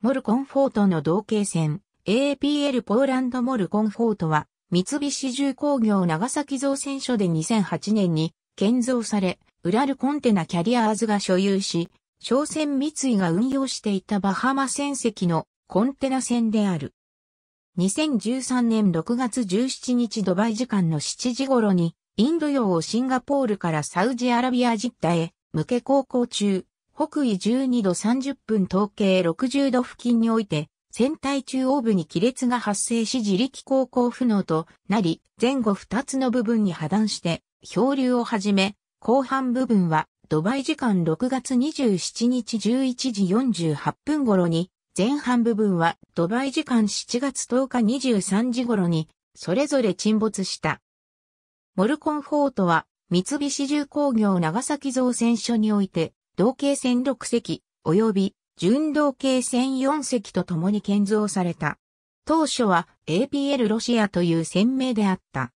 モルコンフォートの同型船 APL ポーランドモルコンフォートは三菱重工業長崎造船所で2008年に建造され、ウラルコンテナキャリアーズが所有し、商船三井が運用していたバハマ船籍のコンテナ船である。2013年6月17日ドバイ時間の7時頃に、インド洋をシンガポールからサウジアラビアジッタへ向け航行中、北緯12度30分統計60度付近において、船体中央部に亀裂が発生し自力航行不能となり、前後2つの部分に破断して、漂流をはじめ、後半部分は、ドバイ時間6月27日11時48分頃に、前半部分はドバイ時間7月10日23時頃に、それぞれ沈没した。モルコンフォートは、三菱重工業長崎造船所において、同系船6隻、及び純同系船4隻と共に建造された。当初は APL ロシアという船名であった。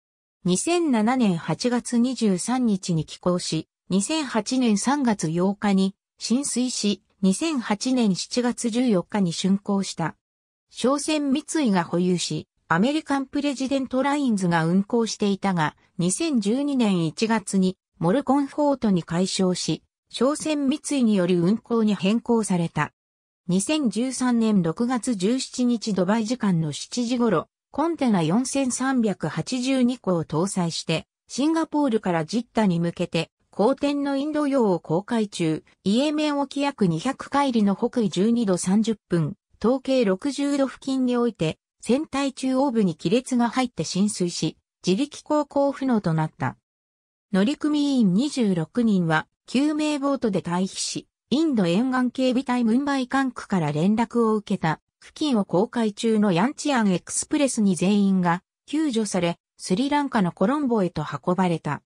2007年8月23日に寄港し、2008年3月8日に浸水し、2008年7月14日に竣工した。商船三井が保有し、アメリカンプレジデントラインズが運航していたが、2012年1月にモルコンフォートに解消し、商船三井により運航に変更された。2013年6月17日ドバイ時間の7時頃、コンテナ4382個を搭載して、シンガポールからジッタに向けて、後天のインド洋を航海中、イエメン沖約200海里の北緯12度30分、統計60度付近において、船体中央部に亀裂が入って浸水し、自力航行不能となった。乗組員26人は救命ボートで退避し、インド沿岸警備隊ムンバイ管区から連絡を受けた、付近を公開中のヤンチアンエクスプレスに全員が救助され、スリランカのコロンボへと運ばれた。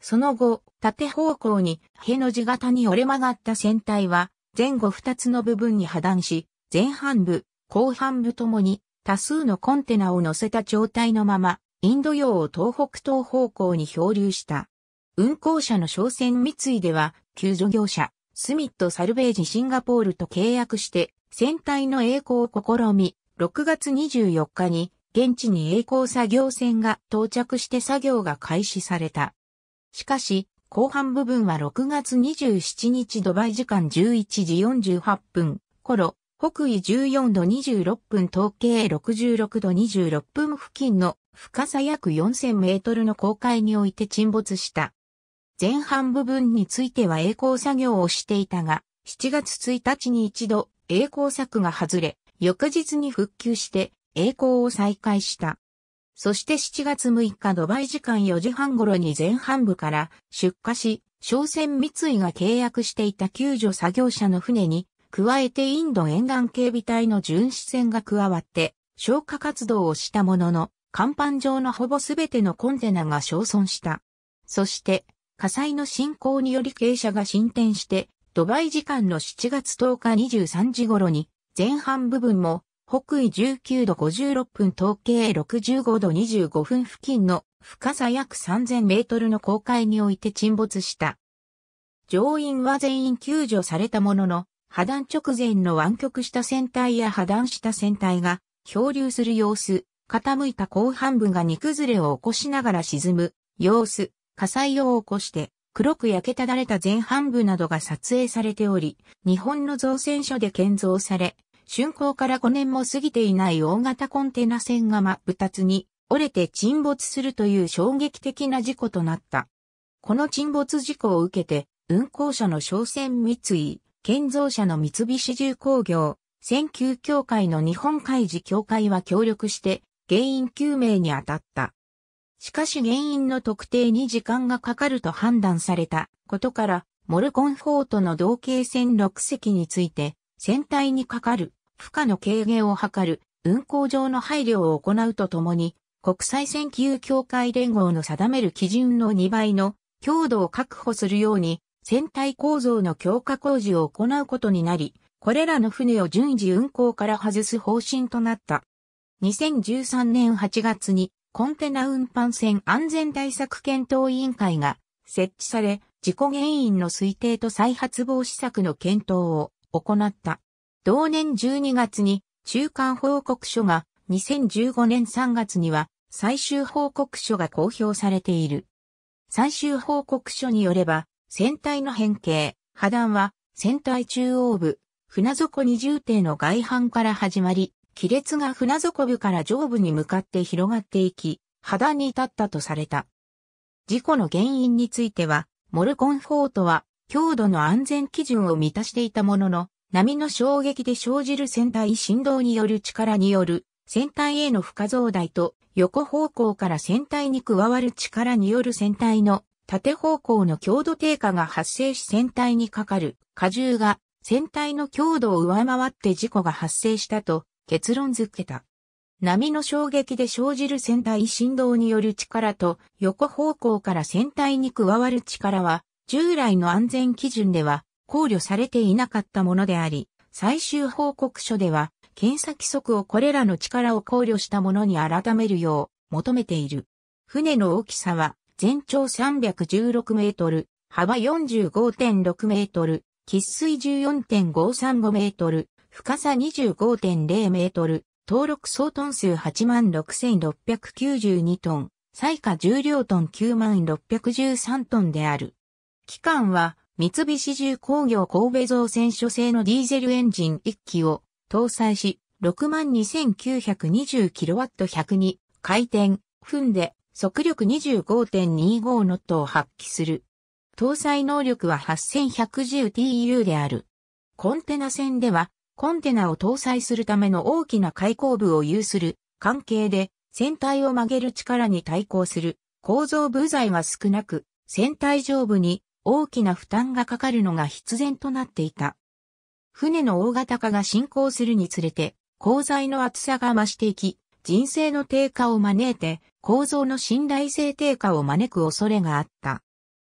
その後、縦方向にへの字型に折れ曲がった船体は、前後二つの部分に破断し、前半部、後半部ともに多数のコンテナを乗せた状態のまま、インド洋を東北東方向に漂流した。運航者の商船三井では、救助業者、スミットサルベージシンガポールと契約して、船体の栄光を試み、6月24日に、現地に栄光作業船が到着して作業が開始された。しかし、後半部分は6月27日ドバイ時間11時48分頃、北緯14度26分統計66度26分付近の深さ約4000メートルの公海において沈没した。前半部分については栄光作業をしていたが、7月1日に一度栄光作が外れ、翌日に復旧して栄光を再開した。そして7月6日ドバイ時間4時半頃に前半部から出荷し、商船三井が契約していた救助作業者の船に、加えてインド沿岸警備隊の巡視船が加わって消火活動をしたものの、甲板上のほぼすべてのコンテナが焼損した。そして火災の進行により傾斜が進展して、ドバイ時間の7月10日23時頃に、前半部分も、北緯19度56分統計65度25分付近の深さ約3000メートルの航海において沈没した。乗員は全員救助されたものの、破断直前の湾曲した船体や破断した船体が漂流する様子、傾いた後半部が荷崩れを起こしながら沈む様子、火災を起こして黒く焼けただれた前半部などが撮影されており、日本の造船所で建造され、竣工から5年も過ぎていない大型コンテナ船が真っ二つに折れて沈没するという衝撃的な事故となった。この沈没事故を受けて、運航者の商船三井、建造者の三菱重工業、船級協会の日本海事協会は協力して原因究明に当たった。しかし原因の特定に時間がかかると判断されたことから、モルコンフォートの同型船6隻について、船体にかかる負荷の軽減を図る運航上の配慮を行うとともに、国際船級協会連合の定める基準の2倍の強度を確保するように、船体構造の強化工事を行うことになり、これらの船を順次運航から外す方針となった。2013年8月にコンテナ運搬船安全対策検討委員会が設置され、事故原因の推定と再発防止策の検討を行った。同年12月に中間報告書が2015年3月には最終報告書が公表されている。最終報告書によれば、船体の変形、破断は船体中央部、船底二重艇の外反から始まり、亀裂が船底部から上部に向かって広がっていき、肌に至ったとされた。事故の原因については、モルコンフォートは、強度の安全基準を満たしていたものの、波の衝撃で生じる船体振動による力による船体への負荷増大と横方向から船体に加わる力による船体の縦方向の強度低下が発生し船体にかかる荷重が船体の強度を上回って事故が発生したと結論づけた。波の衝撃で生じる船体振動による力と横方向から船体に加わる力は従来の安全基準では考慮されていなかったものであり、最終報告書では検査規則をこれらの力を考慮したものに改めるよう求めている。船の大きさは全長316メートル、幅45.6メートル、喫水14.535メートル、深さ25.0メートル、登録総トン数86,692トン、最下重量トン9613トンである。期間は、三菱重工業神戸造船所製のディーゼルエンジン1機を搭載し、62,920kW102 回転、踏んで速力25.25ノットを発揮する。搭載能力は 8110TU である。コンテナ船ではコンテナを搭載するための大きな開口部を有する関係で船体を曲げる力に対抗する構造部材が少なく船体上部に大きな負担がかかるのが必然となっていた。船の大型化が進行するにつれて鋼材の厚さが増していき人生の低下を招いて構造の信頼性低下を招く恐れがあった。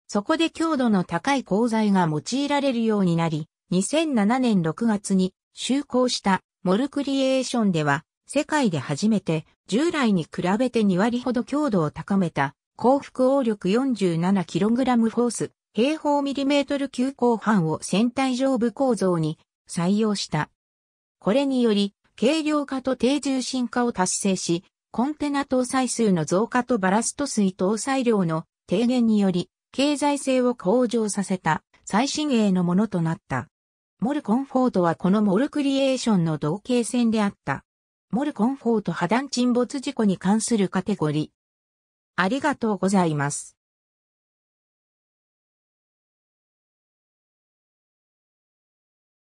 そこで強度の高い鋼材が用いられるようになり、2007年6月に就航したモルクリエーションでは、世界で初めて従来に比べて2割ほど強度を高めた高複応力 47kg フォース平方ミリメートル級後板を船体上部構造に採用した。これにより、軽量化と低重心化を達成し、コンテナ搭載数の増加とバラスト水搭載量の低減により、経済性を向上させた最新鋭のものとなった。モルコンフォートはこのモルクリエーションの同型線であった。モルコンフォート破断沈没事故に関するカテゴリー。ありがとうございます。